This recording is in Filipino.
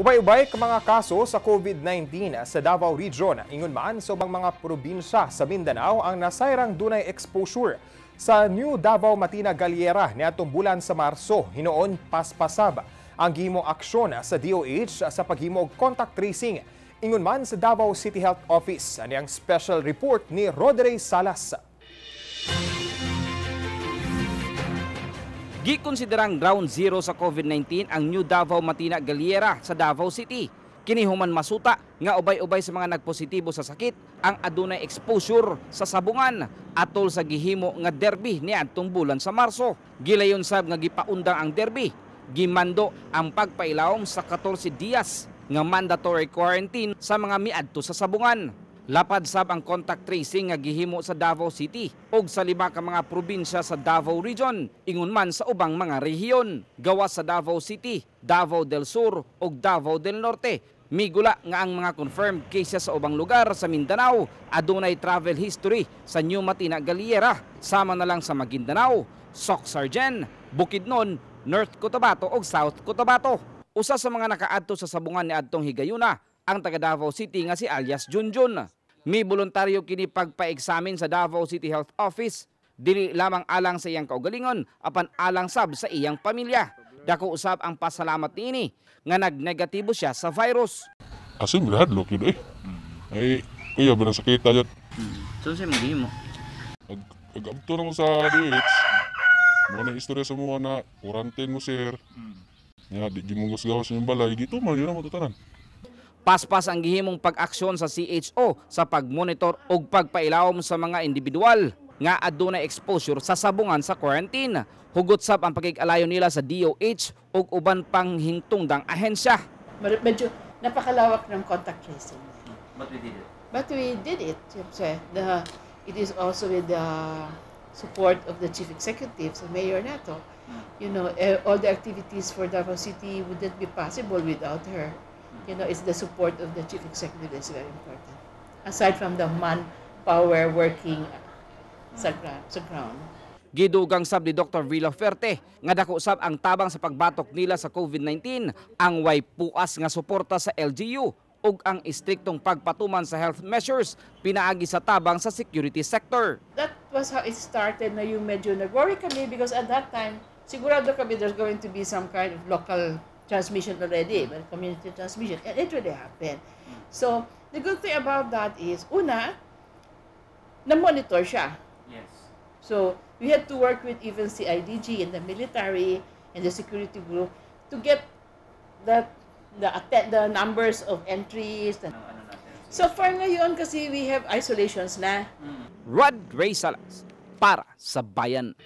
Ubay-ubay ka mga kaso sa COVID-19 sa Davao Region, ingon man sa ubang mga probinsya sa Mindanao ang nasayrang dunay exposure. Sa New Davao Matina Galiera niatong bulan sa Marso, hinoon paspasab ang gimo aksyon sa DOH sa paghimog contact tracing. Ingon man sa Davao City Health Office, ani ang special report ni Rodrey Salas. Gikonsiderang ground zero sa COVID-19 ang New Davao Matina Galiera sa Davao City. Kinihuman masuta nga ubay-ubay sa mga nagpositibo sa sakit ang adunay exposure sa sabungan atol sa gihimo nga derby ni adtong bulan sa Marso. Gilayon sab nga gipaundang ang derby. Gimando ang pagpailawom sa 14 dias nga mandatory quarantine sa mga miadto sa sabungan. Lapad sab ang contact tracing nga gihimo sa Davao City ug sa lima ka mga probinsya sa Davao Region ingon man sa ubang mga rehiyon gawas sa Davao City, Davao del Sur ug Davao del Norte. Migula nga ang mga confirmed cases sa ubang lugar sa Mindanao adunay travel history sa New Matina Galiera sama na lang sa Maguindanao, Soxargen, Bukidnon, North Cotabato ug South Cotabato. Usa sa mga nakaadto sa sabungan ni adtong Higayuna ang taga Davao City nga si alias Junjun. Mi voluntaryo kini pagpa-examine sa Davao City Health Office dili lamang alang sa iyang kaugalingon apan alang sab sa iyang pamilya. Dako usab ang pasalamat niini nga nagnegatibo siya sa virus. Kasi milahadlok yun eh. Ay, kuya, binasakita yun. Hmm. So, si mo? Nag-abto na mo sa DH. Mga na istorya sa mga na quarantine mo, sir. Hmm. Ya, di gimungos gawas yung balay. Dito, man, yun na matutanan. Paspas ang gihimong pag-aksyon sa CHO sa pag-monitor o pagpailawom sa mga individual nga adunay exposure sa sabungan sa quarantine. Hugot sab ang pagkikalayo nila sa DOH ug uban pang hingtungdang ahensya. Medyo napakalawak ng contact tracing. But we did it. But we did it. The, it is also with the support of the chief executive, so Mayor Nato. Hmm. You know, eh, all the activities for Davao City wouldn't be possible without her you know, is the support of the chief executive is very important. Aside from the manpower working sa, sa ground. Gidugang sab ni Dr. Rila Ferte nga dako sab ang tabang sa pagbatok nila sa COVID-19 ang way puas nga suporta sa LGU ug ang istriktong pagpatuman sa health measures pinaagi sa tabang sa security sector. That was how it started na yung medyo nag-worry kami because at that time sigurado kami there's going to be some kind of local transmission already, but community transmission. And it really happened. So, the good thing about that is, una, na-monitor siya. Yes. So, we had to work with even CIDG and the military and the security group to get the the the numbers of entries. Ano the... So far ngayon kasi we have isolations na. Mm. Rod Ray Salas para sa bayan.